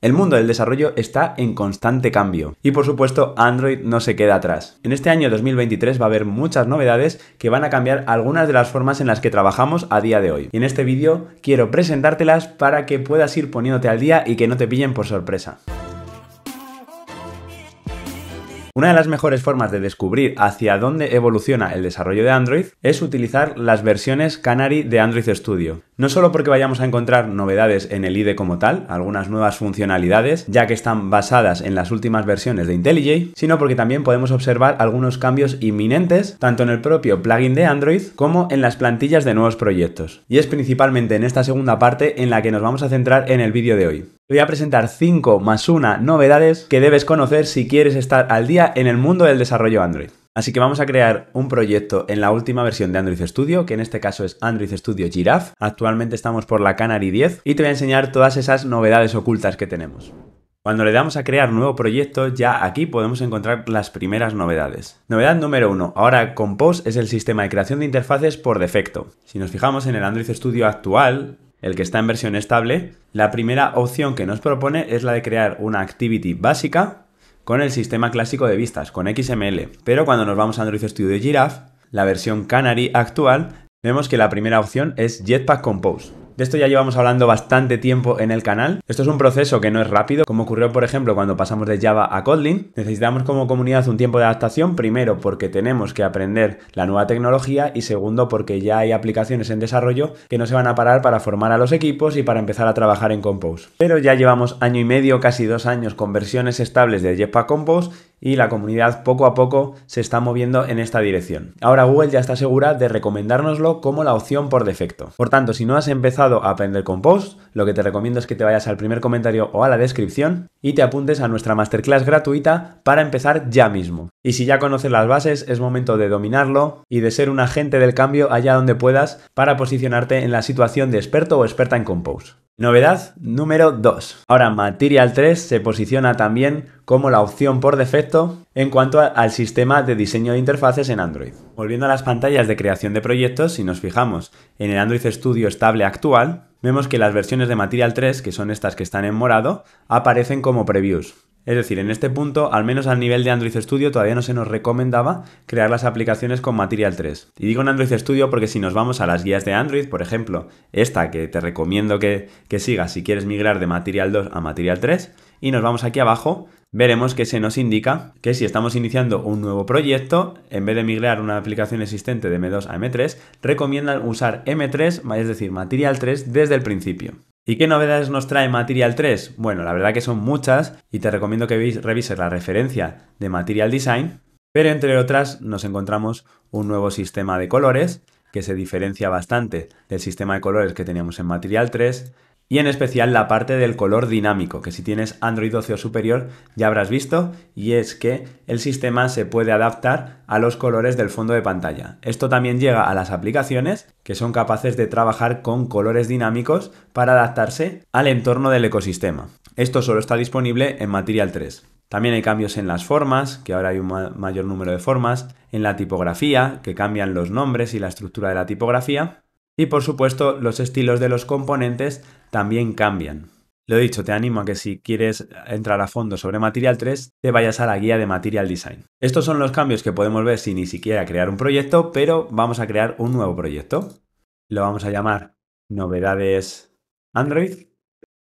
El mundo del desarrollo está en constante cambio y por supuesto Android no se queda atrás. En este año 2023 va a haber muchas novedades que van a cambiar algunas de las formas en las que trabajamos a día de hoy. Y en este vídeo quiero presentártelas para que puedas ir poniéndote al día y que no te pillen por sorpresa. Una de las mejores formas de descubrir hacia dónde evoluciona el desarrollo de Android es utilizar las versiones Canary de Android Studio. No solo porque vayamos a encontrar novedades en el IDE como tal, algunas nuevas funcionalidades, ya que están basadas en las últimas versiones de IntelliJ, sino porque también podemos observar algunos cambios inminentes tanto en el propio plugin de Android como en las plantillas de nuevos proyectos. Y es principalmente en esta segunda parte en la que nos vamos a centrar en el vídeo de hoy voy a presentar 5 más 1 novedades que debes conocer si quieres estar al día en el mundo del desarrollo Android. Así que vamos a crear un proyecto en la última versión de Android Studio, que en este caso es Android Studio Giraffe. Actualmente estamos por la Canary 10 y te voy a enseñar todas esas novedades ocultas que tenemos. Cuando le damos a crear nuevo proyecto, ya aquí podemos encontrar las primeras novedades. Novedad número 1. Ahora Compose es el sistema de creación de interfaces por defecto. Si nos fijamos en el Android Studio actual, el que está en versión estable, la primera opción que nos propone es la de crear una activity básica con el sistema clásico de vistas, con XML. Pero cuando nos vamos a Android Studio Giraffe, la versión Canary actual, vemos que la primera opción es Jetpack Compose. De esto ya llevamos hablando bastante tiempo en el canal. Esto es un proceso que no es rápido, como ocurrió por ejemplo cuando pasamos de Java a Kotlin. Necesitamos como comunidad un tiempo de adaptación, primero porque tenemos que aprender la nueva tecnología y segundo porque ya hay aplicaciones en desarrollo que no se van a parar para formar a los equipos y para empezar a trabajar en Compose. Pero ya llevamos año y medio, casi dos años con versiones estables de Jetpack Compose y la comunidad poco a poco se está moviendo en esta dirección. Ahora Google ya está segura de recomendárnoslo como la opción por defecto. Por tanto, si no has empezado a aprender Compose, lo que te recomiendo es que te vayas al primer comentario o a la descripción y te apuntes a nuestra masterclass gratuita para empezar ya mismo. Y si ya conoces las bases, es momento de dominarlo y de ser un agente del cambio allá donde puedas para posicionarte en la situación de experto o experta en Compose. Novedad número 2. Ahora Material 3 se posiciona también como la opción por defecto en cuanto al sistema de diseño de interfaces en Android. Volviendo a las pantallas de creación de proyectos, si nos fijamos en el Android Studio estable actual, vemos que las versiones de Material 3, que son estas que están en morado, aparecen como previews. Es decir, en este punto, al menos al nivel de Android Studio, todavía no se nos recomendaba crear las aplicaciones con Material 3. Y digo en Android Studio porque si nos vamos a las guías de Android, por ejemplo, esta que te recomiendo que, que sigas si quieres migrar de Material 2 a Material 3, y nos vamos aquí abajo, veremos que se nos indica que si estamos iniciando un nuevo proyecto, en vez de migrar una aplicación existente de M2 a M3, recomiendan usar M3, es decir, Material 3, desde el principio. ¿Y qué novedades nos trae Material 3? Bueno, la verdad que son muchas y te recomiendo que revises la referencia de Material Design, pero entre otras nos encontramos un nuevo sistema de colores que se diferencia bastante del sistema de colores que teníamos en Material 3, y en especial la parte del color dinámico, que si tienes Android 12 o superior ya habrás visto, y es que el sistema se puede adaptar a los colores del fondo de pantalla. Esto también llega a las aplicaciones, que son capaces de trabajar con colores dinámicos para adaptarse al entorno del ecosistema. Esto solo está disponible en Material 3. También hay cambios en las formas, que ahora hay un mayor número de formas, en la tipografía, que cambian los nombres y la estructura de la tipografía, y por supuesto, los estilos de los componentes también cambian. Lo he dicho, te animo a que si quieres entrar a fondo sobre Material 3, te vayas a la guía de Material Design. Estos son los cambios que podemos ver sin ni siquiera crear un proyecto, pero vamos a crear un nuevo proyecto. Lo vamos a llamar Novedades Android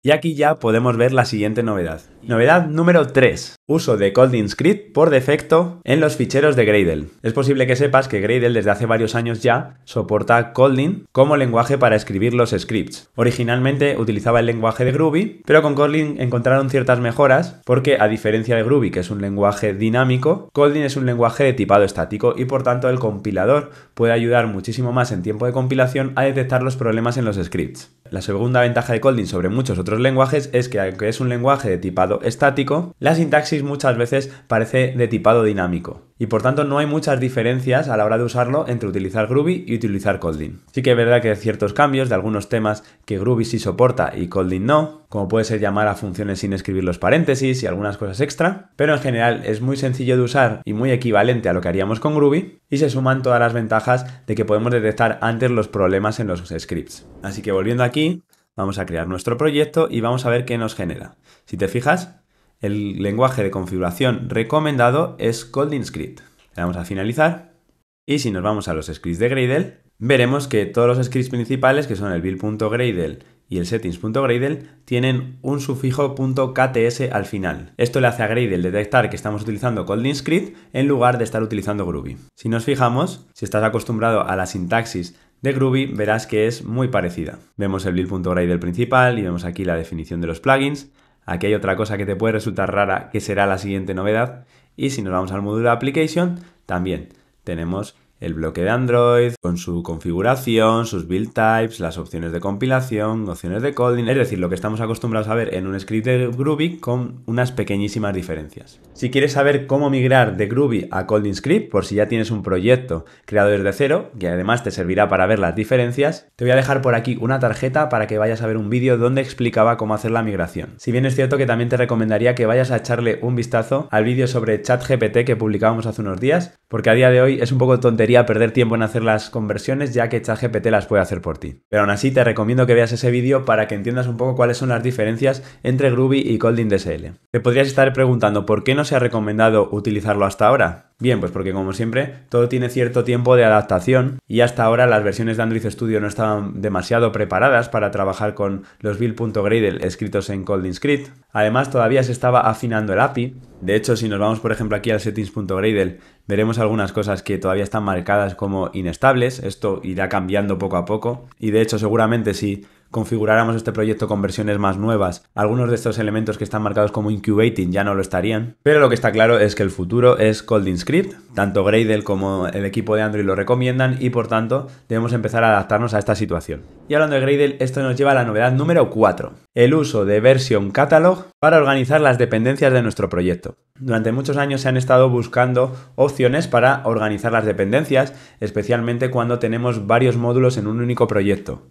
y aquí ya podemos ver la siguiente novedad. Novedad número 3. Uso de Colding Script por defecto en los ficheros de Gradle. Es posible que sepas que Gradle desde hace varios años ya soporta Colding como lenguaje para escribir los scripts. Originalmente utilizaba el lenguaje de Groovy, pero con Colding encontraron ciertas mejoras porque a diferencia de Groovy, que es un lenguaje dinámico, Colding es un lenguaje de tipado estático y por tanto el compilador puede ayudar muchísimo más en tiempo de compilación a detectar los problemas en los scripts. La segunda ventaja de Colding sobre muchos otros lenguajes es que aunque es un lenguaje de tipado estático, la sintaxis muchas veces parece de tipado dinámico y por tanto no hay muchas diferencias a la hora de usarlo entre utilizar Groovy y utilizar Coldin. Sí que es verdad que hay ciertos cambios de algunos temas que Groovy sí soporta y Coldin no, como puede ser llamar a funciones sin escribir los paréntesis y algunas cosas extra, pero en general es muy sencillo de usar y muy equivalente a lo que haríamos con Groovy y se suman todas las ventajas de que podemos detectar antes los problemas en los scripts. Así que volviendo aquí, vamos a crear nuestro proyecto y vamos a ver qué nos genera. Si te fijas, el lenguaje de configuración recomendado es ColdingScript. Le damos a finalizar. Y si nos vamos a los scripts de Gradle, veremos que todos los scripts principales, que son el build.gradle y el settings.gradle, tienen un sufijo .kts al final. Esto le hace a Gradle detectar que estamos utilizando ColdingScript en lugar de estar utilizando Groovy. Si nos fijamos, si estás acostumbrado a la sintaxis de Groovy, verás que es muy parecida. Vemos el build.gradle principal y vemos aquí la definición de los plugins, Aquí hay otra cosa que te puede resultar rara, que será la siguiente novedad. Y si nos vamos al módulo de Application, también tenemos el bloque de Android, con su configuración, sus build types, las opciones de compilación, opciones de coding, es decir, lo que estamos acostumbrados a ver en un script de Groovy con unas pequeñísimas diferencias. Si quieres saber cómo migrar de Groovy a Colding Script, por si ya tienes un proyecto creado desde cero, que además te servirá para ver las diferencias, te voy a dejar por aquí una tarjeta para que vayas a ver un vídeo donde explicaba cómo hacer la migración. Si bien es cierto que también te recomendaría que vayas a echarle un vistazo al vídeo sobre ChatGPT que publicábamos hace unos días, porque a día de hoy es un poco tontería perder tiempo en hacer las conversiones ya que ChatGPT las puede hacer por ti. Pero aún así te recomiendo que veas ese vídeo para que entiendas un poco cuáles son las diferencias entre Groovy y Colding DSL. Te podrías estar preguntando por qué no se ha recomendado utilizarlo hasta ahora. Bien, pues porque como siempre, todo tiene cierto tiempo de adaptación y hasta ahora las versiones de Android Studio no estaban demasiado preparadas para trabajar con los build.gradle escritos en Colding Script. Además, todavía se estaba afinando el API. De hecho, si nos vamos por ejemplo aquí al settings.gradle Veremos algunas cosas que todavía están marcadas como inestables, esto irá cambiando poco a poco y de hecho seguramente si configuráramos este proyecto con versiones más nuevas, algunos de estos elementos que están marcados como incubating ya no lo estarían. Pero lo que está claro es que el futuro es Colding Script, tanto Gradle como el equipo de Android lo recomiendan y por tanto debemos empezar a adaptarnos a esta situación. Y hablando de Gradle, esto nos lleva a la novedad número 4, el uso de Version Catalog para organizar las dependencias de nuestro proyecto. Durante muchos años se han estado buscando opciones para organizar las dependencias, especialmente cuando tenemos varios módulos en un único proyecto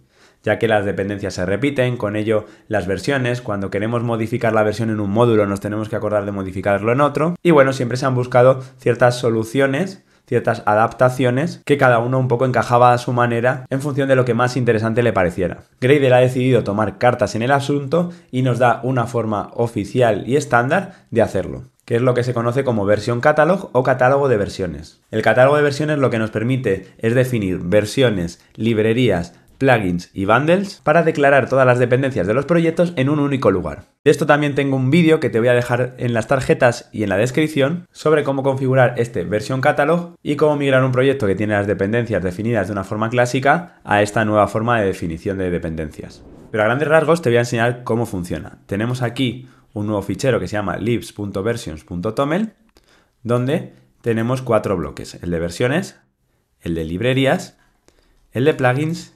ya que las dependencias se repiten, con ello las versiones, cuando queremos modificar la versión en un módulo nos tenemos que acordar de modificarlo en otro, y bueno, siempre se han buscado ciertas soluciones ciertas adaptaciones que cada uno un poco encajaba a su manera en función de lo que más interesante le pareciera. Gradle ha decidido tomar cartas en el asunto y nos da una forma oficial y estándar de hacerlo que es lo que se conoce como versión catalog o catálogo de versiones. El catálogo de versiones lo que nos permite es definir versiones, librerías, plugins y bundles para declarar todas las dependencias de los proyectos en un único lugar. De esto también tengo un vídeo que te voy a dejar en las tarjetas y en la descripción sobre cómo configurar este versión catalog y cómo migrar un proyecto que tiene las dependencias definidas de una forma clásica a esta nueva forma de definición de dependencias. Pero a grandes rasgos te voy a enseñar cómo funciona. Tenemos aquí un nuevo fichero que se llama libs.versions.toml, donde tenemos cuatro bloques, el de versiones, el de librerías, el de plugins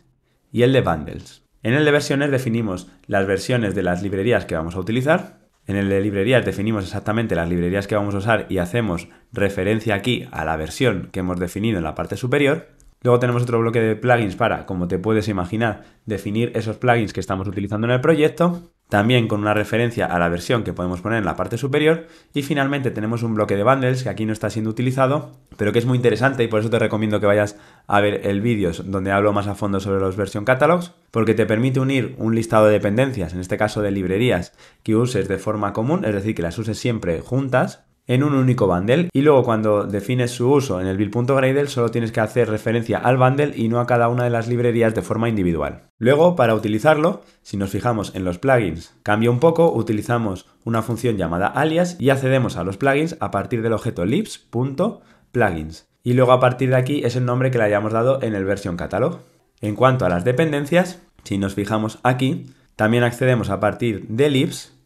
y el de bundles. En el de versiones definimos las versiones de las librerías que vamos a utilizar, en el de librerías definimos exactamente las librerías que vamos a usar y hacemos referencia aquí a la versión que hemos definido en la parte superior. Luego tenemos otro bloque de plugins para, como te puedes imaginar, definir esos plugins que estamos utilizando en el proyecto también con una referencia a la versión que podemos poner en la parte superior y finalmente tenemos un bloque de bundles que aquí no está siendo utilizado pero que es muy interesante y por eso te recomiendo que vayas a ver el vídeo donde hablo más a fondo sobre los version catalogs porque te permite unir un listado de dependencias, en este caso de librerías, que uses de forma común, es decir, que las uses siempre juntas en un único bundle y luego cuando defines su uso en el build.gradle solo tienes que hacer referencia al bundle y no a cada una de las librerías de forma individual. Luego, para utilizarlo, si nos fijamos en los plugins, cambia un poco, utilizamos una función llamada alias y accedemos a los plugins a partir del objeto libs.plugins. Y luego a partir de aquí es el nombre que le hayamos dado en el version catalog. En cuanto a las dependencias, si nos fijamos aquí, también accedemos a partir de libs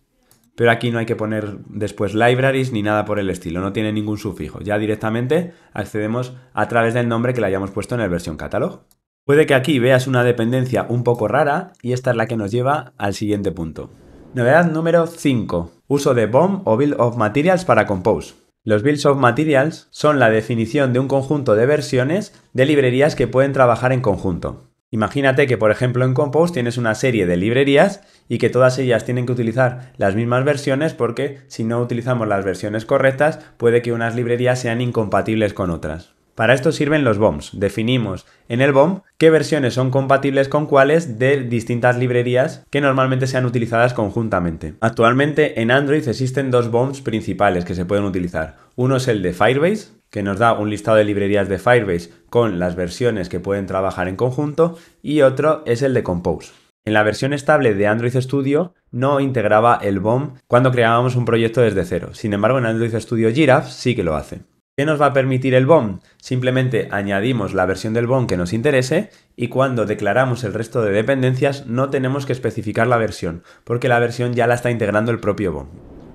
pero aquí no hay que poner después libraries ni nada por el estilo, no tiene ningún sufijo. Ya directamente accedemos a través del nombre que le hayamos puesto en el versión catalog. Puede que aquí veas una dependencia un poco rara y esta es la que nos lleva al siguiente punto. Novedad número 5. Uso de BOM o Build of Materials para Compose. Los Builds of Materials son la definición de un conjunto de versiones de librerías que pueden trabajar en conjunto. Imagínate que, por ejemplo, en Compose tienes una serie de librerías y que todas ellas tienen que utilizar las mismas versiones porque si no utilizamos las versiones correctas puede que unas librerías sean incompatibles con otras. Para esto sirven los BOMs. Definimos en el BOM qué versiones son compatibles con cuáles de distintas librerías que normalmente sean utilizadas conjuntamente. Actualmente en Android existen dos BOMs principales que se pueden utilizar. Uno es el de Firebase, que nos da un listado de librerías de Firebase con las versiones que pueden trabajar en conjunto y otro es el de Compose. En la versión estable de Android Studio no integraba el BOM cuando creábamos un proyecto desde cero. Sin embargo, en Android Studio Giraffe sí que lo hace. ¿Qué nos va a permitir el BOM? Simplemente añadimos la versión del BOM que nos interese y cuando declaramos el resto de dependencias no tenemos que especificar la versión, porque la versión ya la está integrando el propio BOM.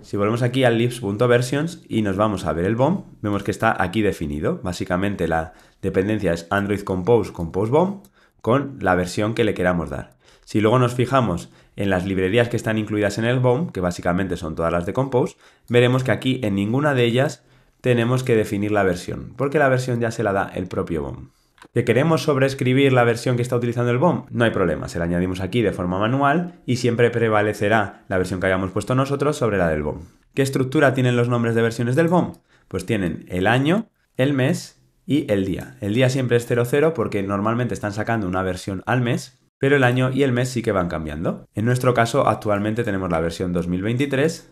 Si volvemos aquí al lips.versions y nos vamos a ver el BOM, vemos que está aquí definido. Básicamente la dependencia es Android Compose Compose BOM con la versión que le queramos dar. Si luego nos fijamos en las librerías que están incluidas en el BOM, que básicamente son todas las de Compose, veremos que aquí en ninguna de ellas tenemos que definir la versión, porque la versión ya se la da el propio BOM que queremos sobreescribir la versión que está utilizando el BOM, no hay problema, se la añadimos aquí de forma manual y siempre prevalecerá la versión que hayamos puesto nosotros sobre la del BOM. ¿Qué estructura tienen los nombres de versiones del BOM? Pues tienen el año, el mes y el día. El día siempre es 00 porque normalmente están sacando una versión al mes, pero el año y el mes sí que van cambiando. En nuestro caso actualmente tenemos la versión 2023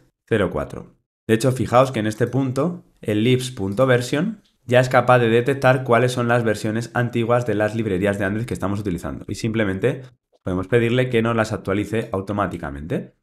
04. De hecho, fijaos que en este punto el lips.version ya es capaz de detectar cuáles son las versiones antiguas de las librerías de Android que estamos utilizando. Y simplemente podemos pedirle que nos las actualice automáticamente.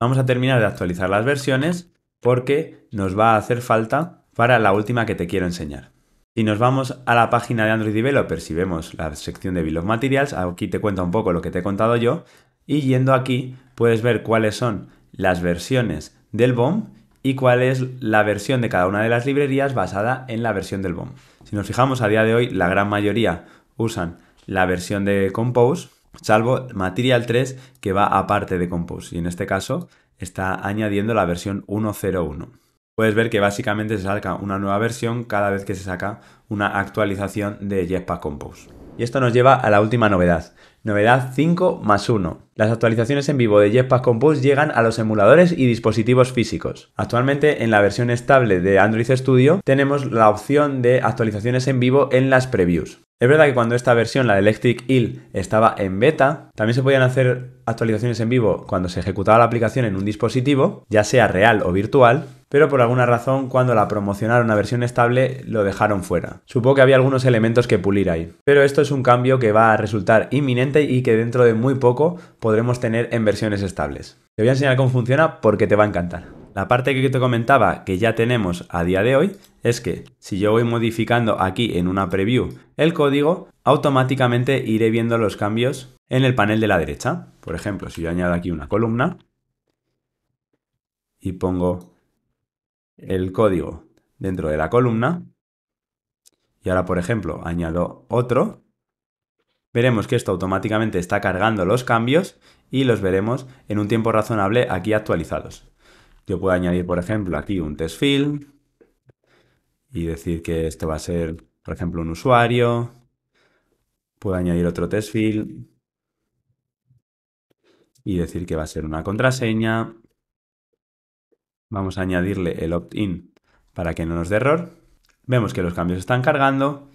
Vamos a terminar de actualizar las versiones porque nos va a hacer falta para la última que te quiero enseñar. Si nos vamos a la página de Android Developers y vemos la sección de Bill Materials, aquí te cuenta un poco lo que te he contado yo, y yendo aquí puedes ver cuáles son las versiones del BOM y cuál es la versión de cada una de las librerías basada en la versión del BOM. Si nos fijamos, a día de hoy la gran mayoría usan la versión de Compose, salvo Material 3 que va aparte de Compose y en este caso está añadiendo la versión 1.0.1. Puedes ver que básicamente se saca una nueva versión cada vez que se saca una actualización de Jetpack Compose. Y esto nos lleva a la última novedad, Novedad 5 más 1. Las actualizaciones en vivo de Jetpack Compose llegan a los emuladores y dispositivos físicos. Actualmente en la versión estable de Android Studio tenemos la opción de actualizaciones en vivo en las previews. Es verdad que cuando esta versión, la de Electric Hill, estaba en beta, también se podían hacer actualizaciones en vivo cuando se ejecutaba la aplicación en un dispositivo, ya sea real o virtual, pero por alguna razón cuando la promocionaron a versión estable lo dejaron fuera. Supongo que había algunos elementos que pulir ahí. Pero esto es un cambio que va a resultar inminente y que dentro de muy poco podremos tener en versiones estables. Te voy a enseñar cómo funciona porque te va a encantar. La parte que te comentaba que ya tenemos a día de hoy es que si yo voy modificando aquí en una preview el código, automáticamente iré viendo los cambios en el panel de la derecha. Por ejemplo, si yo añado aquí una columna y pongo el código dentro de la columna. Y ahora, por ejemplo, añado otro. Veremos que esto automáticamente está cargando los cambios y los veremos en un tiempo razonable aquí actualizados. Yo puedo añadir, por ejemplo, aquí un test field y decir que este va a ser, por ejemplo, un usuario. Puedo añadir otro test field y decir que va a ser una contraseña. Vamos a añadirle el opt-in para que no nos dé error. Vemos que los cambios están cargando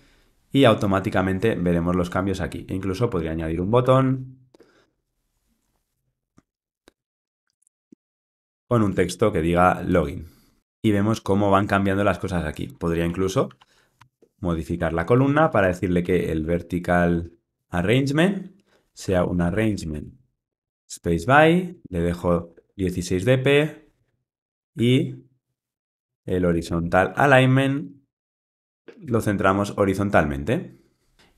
y automáticamente veremos los cambios aquí. E incluso podría añadir un botón con un texto que diga login. Y vemos cómo van cambiando las cosas aquí. Podría incluso modificar la columna para decirle que el vertical arrangement sea un arrangement space by, le dejo 16 dp, y el horizontal alignment lo centramos horizontalmente.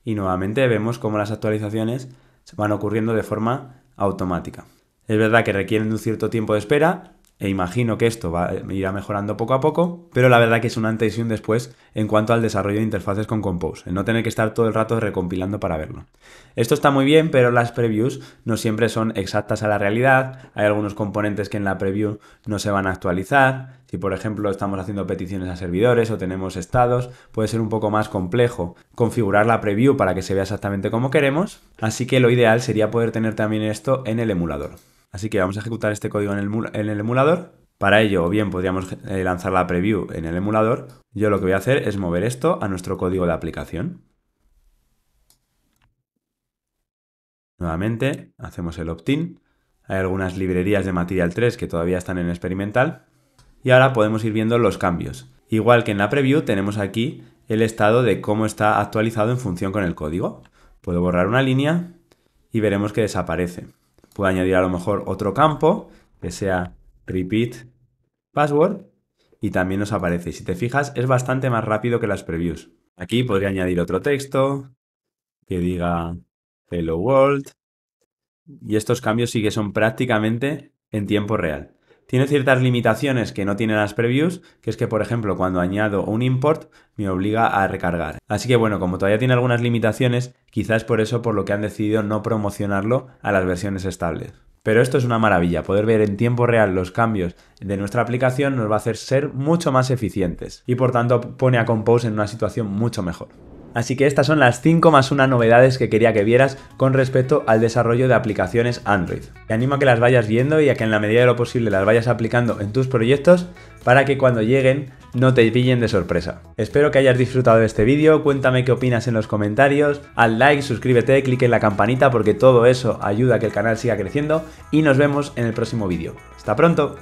Y nuevamente vemos cómo las actualizaciones van ocurriendo de forma automática. Es verdad que requieren un cierto tiempo de espera, e imagino que esto va, irá mejorando poco a poco, pero la verdad que es un antes y un después en cuanto al desarrollo de interfaces con Compose, no tener que estar todo el rato recompilando para verlo. Esto está muy bien, pero las previews no siempre son exactas a la realidad, hay algunos componentes que en la preview no se van a actualizar, si por ejemplo estamos haciendo peticiones a servidores o tenemos estados, puede ser un poco más complejo configurar la preview para que se vea exactamente como queremos, así que lo ideal sería poder tener también esto en el emulador. Así que vamos a ejecutar este código en el, emulador. Para ello, o bien podríamos eh, lanzar la preview en el emulador. Yo lo que voy a hacer es mover esto a nuestro código de aplicación. Nuevamente, hacemos el opt-in. Hay algunas librerías de Material 3 que todavía están en experimental. Y ahora podemos ir viendo los cambios. Igual que en la preview, tenemos aquí el estado de cómo está actualizado en función con el código. Puedo borrar una línea y veremos que desaparece. Puedo añadir a lo mejor otro campo que sea repeat password y también nos aparece. Si te fijas, es bastante más rápido que las previews. Aquí podría añadir otro texto que diga hello world y estos cambios sí que son prácticamente en tiempo real. Tiene ciertas limitaciones que no tienen las previews, que es que, por ejemplo, cuando añado un import, me obliga a recargar. Así que bueno, como todavía tiene algunas limitaciones, quizás por eso por lo que han decidido no promocionarlo a las versiones estables. Pero esto es una maravilla, poder ver en tiempo real los cambios de nuestra aplicación nos va a hacer ser mucho más eficientes y por tanto pone a Compose en una situación mucho mejor. Así que estas son las 5 más 1 novedades que quería que vieras con respecto al desarrollo de aplicaciones Android. Te animo a que las vayas viendo y a que en la medida de lo posible las vayas aplicando en tus proyectos para que cuando lleguen no te pillen de sorpresa. Espero que hayas disfrutado de este vídeo, cuéntame qué opinas en los comentarios, al like, suscríbete, clic en la campanita porque todo eso ayuda a que el canal siga creciendo y nos vemos en el próximo vídeo. ¡Hasta pronto!